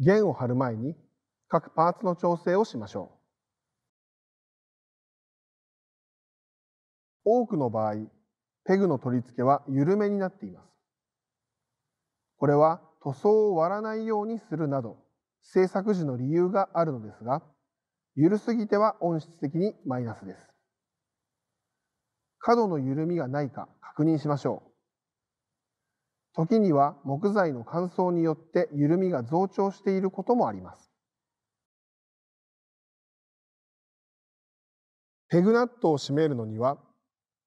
弦を張る前に各パーツの調整をしましょう。多くの場合、ペグの取り付けは緩めになっています。これは塗装を割らないようにするなど、製作時の理由があるのですが、緩すぎては音質的にマイナスです。角の緩みがないか確認しましょう。時には木材の乾燥によって緩みが増長していることもあります。ペグナットを締めるのには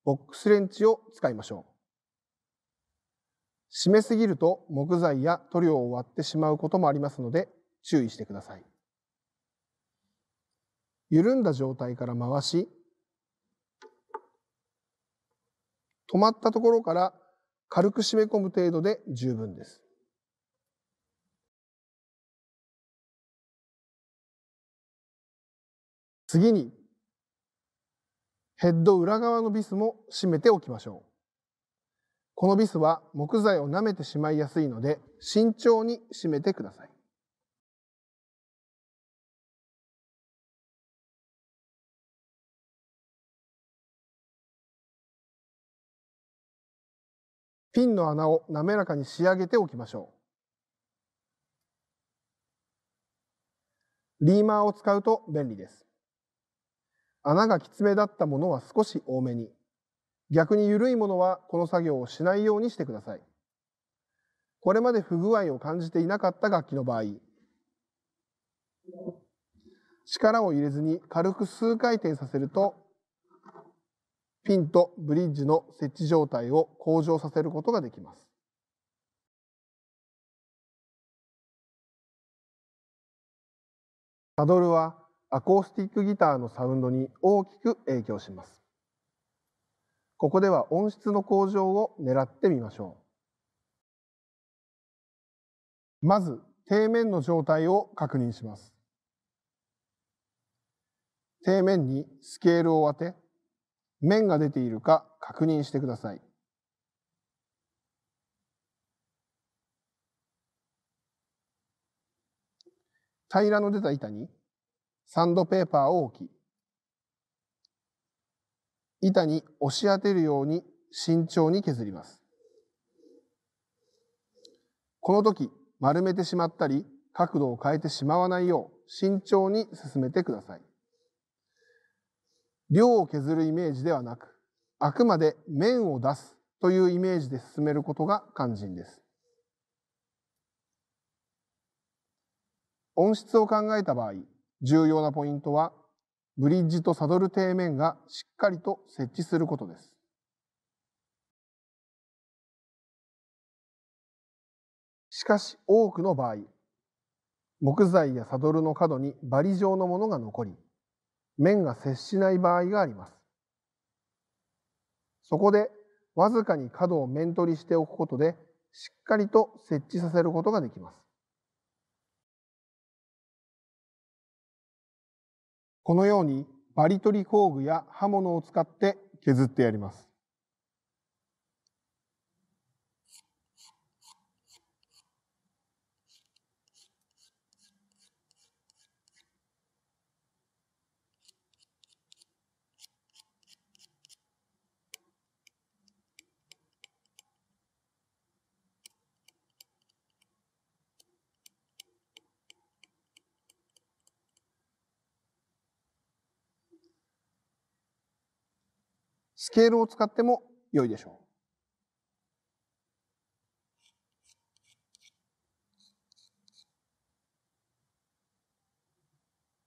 ボックスレンチを使いましょう。締めすぎると木材や塗料を割ってしまうこともありますので注意してください。緩んだ状態から回し止まったところから軽く締め込む程度で十分です。次にヘッド裏側のビスも締めておきましょう。このビスは木材を舐めてしまいやすいので慎重に締めてください。ピンの穴を滑らかに仕上げておきましょう。リーマーを使うと便利です。穴がきつめだったものは少し多めに、逆に緩いものはこの作業をしないようにしてください。これまで不具合を感じていなかった楽器の場合、力を入れずに軽く数回転させるとピンとブリッジの設置状態を向上させることができます。サドルはアコースティックギターのサウンドに大きく影響します。ここでは音質の向上を狙ってみましょう。まず、底面の状態を確認します。底面にスケールを当て、面が出ているか確認してください。平らの出た板にサンドペーパーを置き板に押し当てるように慎重に削りますこの時丸めてしまったり角度を変えてしまわないよう慎重に進めてください量を削るイメージではなくあくまで面を出すというイメージで進めることが肝心です音質を考えた場合重要なポイントはブリッジとサドル底面がしっかりと設置することですしかし多くの場合木材やサドルの角にバリ状のものが残り面が接しない場合があります。そこでわずかに角を面取りしておくことでしっかりと設置させることができます。このようにバリ取り工具や刃物を使って削ってやります。スケールを使っても良いでしょう。